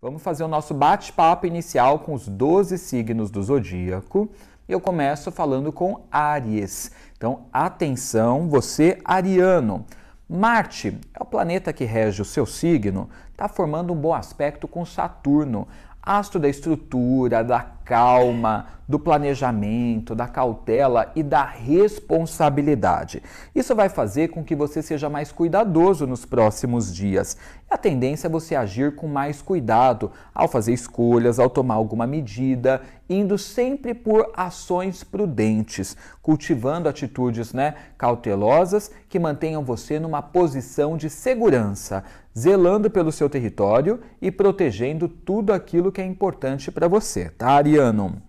Vamos fazer o nosso bate-papo inicial com os 12 signos do zodíaco. Eu começo falando com Aries. Então, atenção, você ariano. Marte é o planeta que rege o seu signo, está formando um bom aspecto com Saturno, astro da estrutura, da calma, do planejamento, da cautela e da responsabilidade. Isso vai fazer com que você seja mais cuidadoso nos próximos dias. A tendência é você agir com mais cuidado ao fazer escolhas, ao tomar alguma medida, indo sempre por ações prudentes, cultivando atitudes né, cautelosas que mantenham você numa posição de segurança, zelando pelo seu território e protegendo tudo aquilo que é importante para você, tá, Ariane? aquariano.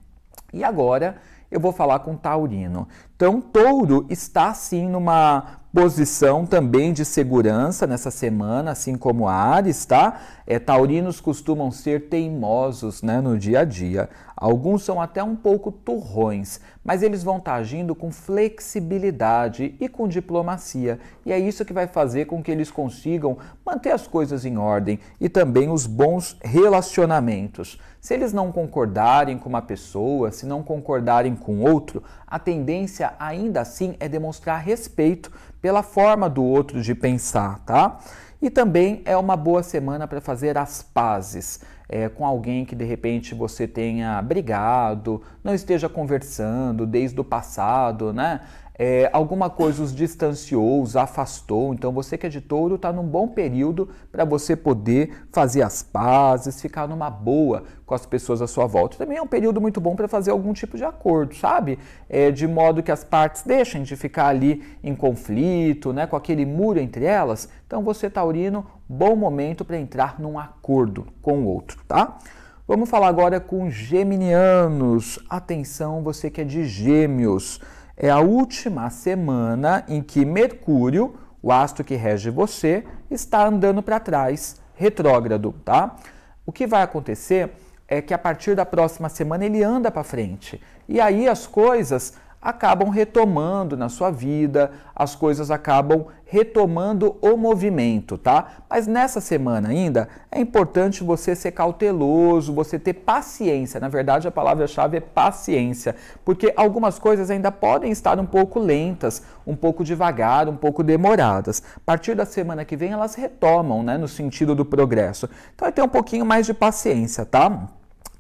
E agora eu vou falar com Taurino. Então, Touro está sim numa posição também de segurança nessa semana, assim como Ares, tá? É, taurinos costumam ser teimosos né, no dia a dia. Alguns são até um pouco turrões, mas eles vão estar tá agindo com flexibilidade e com diplomacia. E é isso que vai fazer com que eles consigam manter as coisas em ordem e também os bons relacionamentos. Se eles não concordarem com uma pessoa, se não concordarem com outro, a tendência ainda assim é demonstrar respeito pela forma do outro de pensar, tá? E também é uma boa semana para fazer as pazes é, com alguém que de repente você tenha brigado, não esteja conversando desde o passado, né? é, alguma coisa os distanciou, os afastou. Então você que é de touro está num bom período para você poder fazer as pazes, ficar numa boa com as pessoas à sua volta. Também é um período muito bom para fazer algum tipo de acordo, sabe? É, de modo que as partes deixem de ficar ali em conflito, né, com aquele muro entre elas. Então você, taurino, bom momento para entrar num acordo com o outro, tá? Vamos falar agora com geminianos. Atenção, você que é de gêmeos é a última semana em que Mercúrio, o astro que rege você, está andando para trás, retrógrado, tá? O que vai acontecer é que a partir da próxima semana ele anda para frente. E aí as coisas acabam retomando na sua vida, as coisas acabam retomando o movimento, tá? Mas nessa semana ainda é importante você ser cauteloso, você ter paciência. Na verdade, a palavra-chave é paciência, porque algumas coisas ainda podem estar um pouco lentas, um pouco devagar, um pouco demoradas. A partir da semana que vem elas retomam, né, no sentido do progresso. Então é ter um pouquinho mais de paciência, tá?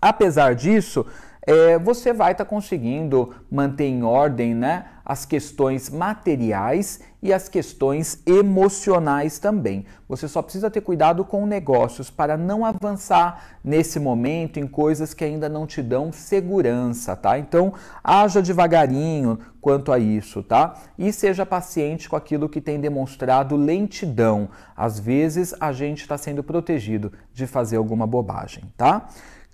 Apesar disso, é, você vai estar tá conseguindo manter em ordem né, as questões materiais e as questões emocionais também. Você só precisa ter cuidado com negócios para não avançar nesse momento em coisas que ainda não te dão segurança, tá? Então, haja devagarinho quanto a isso, tá? E seja paciente com aquilo que tem demonstrado lentidão. Às vezes a gente está sendo protegido de fazer alguma bobagem, tá?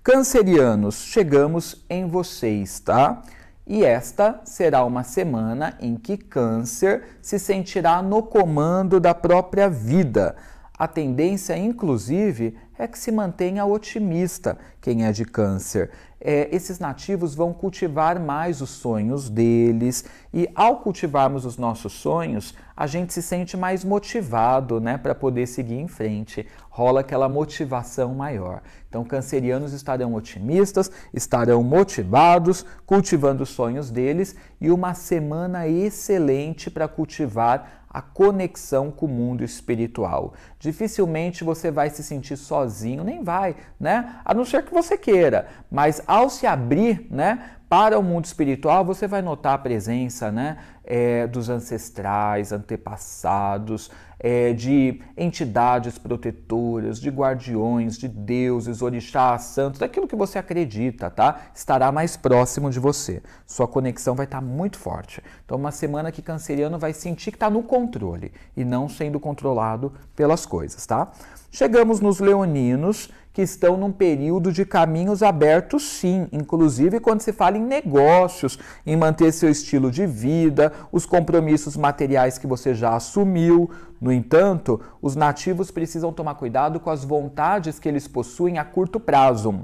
Cancerianos, chegamos em vocês, tá? E esta será uma semana em que Câncer se sentirá no comando da própria vida a tendência, inclusive, é que se mantenha otimista quem é de câncer. É, esses nativos vão cultivar mais os sonhos deles e, ao cultivarmos os nossos sonhos, a gente se sente mais motivado né, para poder seguir em frente. Rola aquela motivação maior. Então, cancerianos estarão otimistas, estarão motivados, cultivando os sonhos deles e uma semana excelente para cultivar a conexão com o mundo espiritual. Dificilmente você vai se sentir sozinho, nem vai, né? A não ser que você queira, mas ao se abrir, né, para o mundo espiritual, você vai notar a presença né, é, dos ancestrais, antepassados, é, de entidades protetoras, de guardiões, de deuses, orixás, santos, daquilo que você acredita, tá? Estará mais próximo de você. Sua conexão vai estar tá muito forte. Então, uma semana que canceriano vai sentir que está no controle e não sendo controlado pelas coisas, tá? Chegamos nos leoninos, que estão num período de caminhos abertos, sim, inclusive quando se fala em negócios, em manter seu estilo de vida, os compromissos materiais que você já assumiu. No entanto, os nativos precisam tomar cuidado com as vontades que eles possuem a curto prazo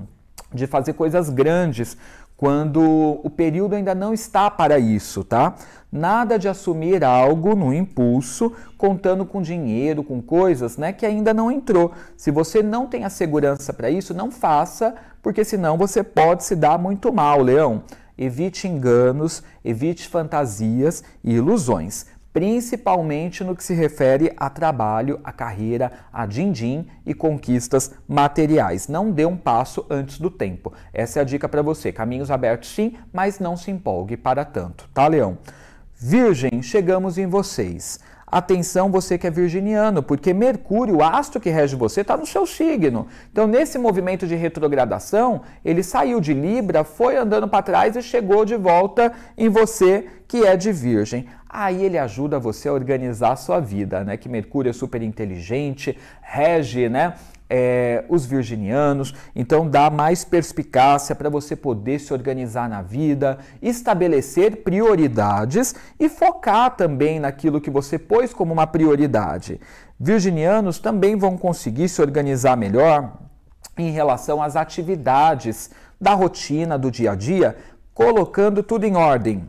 de fazer coisas grandes, quando o período ainda não está para isso, tá? Nada de assumir algo no impulso, contando com dinheiro, com coisas, né, que ainda não entrou. Se você não tem a segurança para isso, não faça, porque senão você pode se dar muito mal, leão. Evite enganos, evite fantasias e ilusões principalmente no que se refere a trabalho, a carreira, a din-din e conquistas materiais. Não dê um passo antes do tempo. Essa é a dica para você. Caminhos abertos sim, mas não se empolgue para tanto, tá, Leão? Virgem, chegamos em vocês. Atenção, você que é virginiano, porque Mercúrio, o astro que rege você, está no seu signo. Então, nesse movimento de retrogradação, ele saiu de Libra, foi andando para trás e chegou de volta em você, que é de Virgem. Aí ele ajuda você a organizar a sua vida, né? Que Mercúrio é super inteligente, rege, né? É, os virginianos, então dá mais perspicácia para você poder se organizar na vida, estabelecer prioridades e focar também naquilo que você pôs como uma prioridade. Virginianos também vão conseguir se organizar melhor em relação às atividades da rotina do dia a dia, colocando tudo em ordem,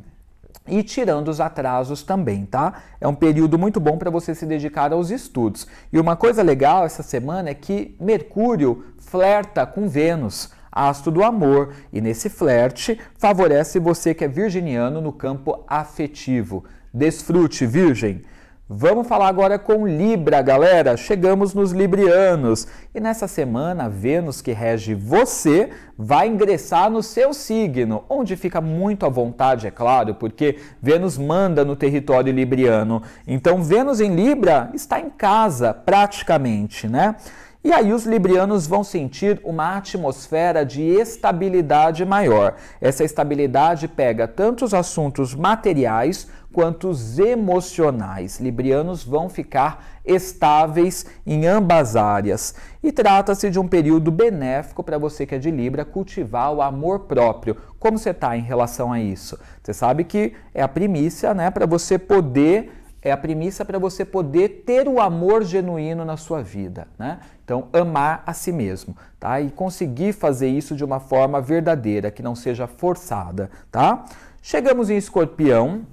e tirando os atrasos também, tá? É um período muito bom para você se dedicar aos estudos. E uma coisa legal essa semana é que Mercúrio flerta com Vênus astro do amor, e nesse flerte favorece você que é virginiano no campo afetivo. Desfrute, Virgem! Vamos falar agora com Libra, galera. Chegamos nos librianos e nessa semana Vênus que rege você vai ingressar no seu signo, onde fica muito à vontade, é claro, porque Vênus manda no território libriano. Então Vênus em Libra está em casa praticamente, né? E aí os librianos vão sentir uma atmosfera de estabilidade maior. Essa estabilidade pega tanto os assuntos materiais quanto os emocionais. Librianos vão ficar estáveis em ambas áreas. E trata-se de um período benéfico para você que é de Libra cultivar o amor próprio. Como você está em relação a isso? Você sabe que é a primícia, né, para você poder é a premissa para você poder ter o amor genuíno na sua vida, né? Então, amar a si mesmo, tá? E conseguir fazer isso de uma forma verdadeira, que não seja forçada, tá? Chegamos em Escorpião,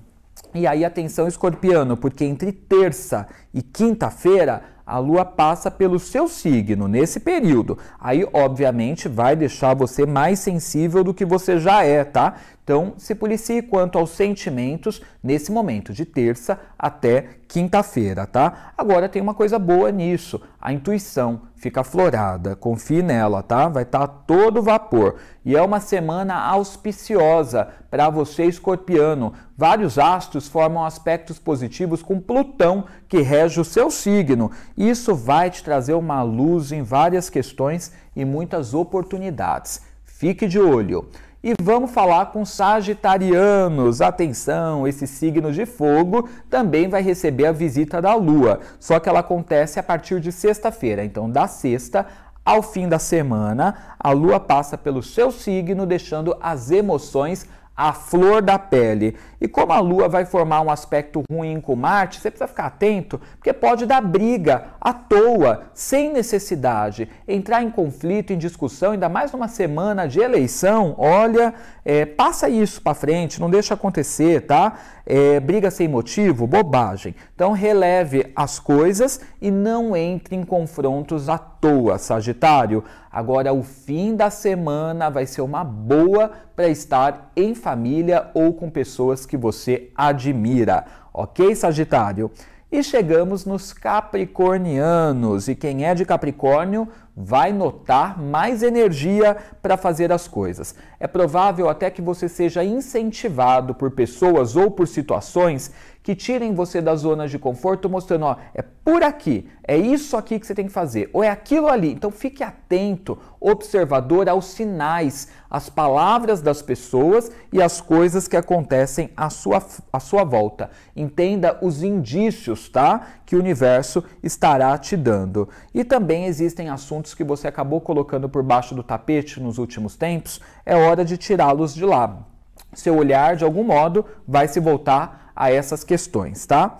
e aí atenção Escorpião, porque entre terça e quinta-feira a lua passa pelo seu signo nesse período. Aí, obviamente, vai deixar você mais sensível do que você já é, tá? Então, se policie quanto aos sentimentos nesse momento, de terça até quinta-feira, tá? Agora tem uma coisa boa nisso, a intuição fica florada, confie nela, tá? Vai estar tá todo vapor. E é uma semana auspiciosa para você, escorpiano. Vários astros formam aspectos positivos com Plutão, que rege o seu signo. Isso vai te trazer uma luz em várias questões e muitas oportunidades. Fique de olho. E vamos falar com Sagitarianos. Atenção, esse signo de fogo também vai receber a visita da Lua, só que ela acontece a partir de sexta-feira. Então, da sexta ao fim da semana, a Lua passa pelo seu signo, deixando as emoções a flor da pele. E como a Lua vai formar um aspecto ruim com Marte, você precisa ficar atento, porque pode dar briga à toa, sem necessidade, entrar em conflito, em discussão, ainda mais numa semana de eleição. Olha, é, passa isso para frente, não deixa acontecer, tá? é, briga sem motivo, bobagem. Então releve as coisas e não entre em confrontos à toa, Sagitário. Agora, o fim da semana vai ser uma boa para estar em família ou com pessoas que você admira, ok, Sagitário? E chegamos nos capricornianos. E quem é de Capricórnio vai notar mais energia para fazer as coisas é provável até que você seja incentivado por pessoas ou por situações que tirem você das zonas de conforto, mostrando, ó, é por aqui, é isso aqui que você tem que fazer, ou é aquilo ali. Então fique atento, observador aos sinais, às palavras das pessoas e às coisas que acontecem à sua, à sua volta. Entenda os indícios, tá? Que o universo estará te dando. E também existem assuntos que você acabou colocando por baixo do tapete nos últimos tempos. É óbvio hora de tirá-los de lá. Seu olhar, de algum modo, vai se voltar a essas questões, tá?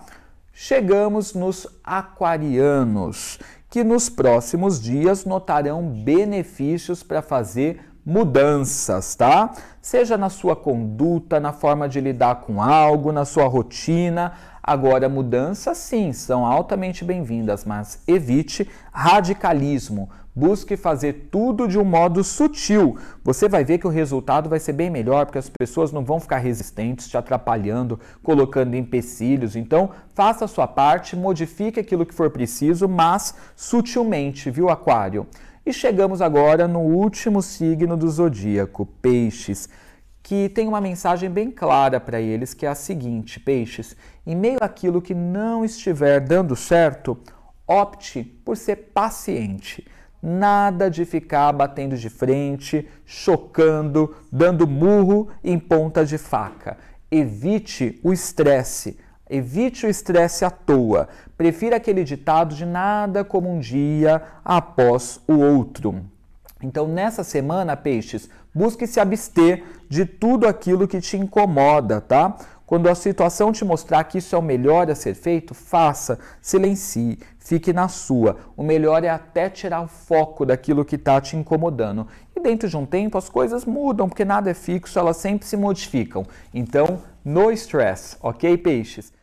Chegamos nos aquarianos, que nos próximos dias notarão benefícios para fazer mudanças, tá? Seja na sua conduta, na forma de lidar com algo, na sua rotina. Agora, mudanças sim, são altamente bem-vindas, mas evite radicalismo. Busque fazer tudo de um modo sutil. Você vai ver que o resultado vai ser bem melhor, porque as pessoas não vão ficar resistentes, te atrapalhando, colocando empecilhos. Então, faça a sua parte, modifique aquilo que for preciso, mas sutilmente, viu, Aquário? E chegamos agora no último signo do zodíaco, Peixes, que tem uma mensagem bem clara para eles, que é a seguinte: Peixes, em meio àquilo que não estiver dando certo, opte por ser paciente Nada de ficar batendo de frente, chocando, dando murro em ponta de faca. Evite o estresse. Evite o estresse à toa. Prefira aquele ditado de nada como um dia após o outro. Então, nessa semana, peixes, Busque se abster de tudo aquilo que te incomoda, tá? Quando a situação te mostrar que isso é o melhor a ser feito, faça, silencie, fique na sua. O melhor é até tirar o foco daquilo que está te incomodando. E dentro de um tempo as coisas mudam, porque nada é fixo, elas sempre se modificam. Então, no stress, ok, peixes?